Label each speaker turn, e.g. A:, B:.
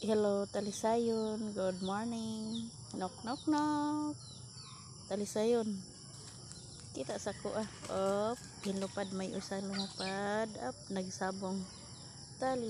A: Hello, Talisayon. Good morning. Knock, knock, knock. Talisayon. Kita sa ko ah. Op, hinlupad may usa lumupad. Up, nagsabong. Talisayon.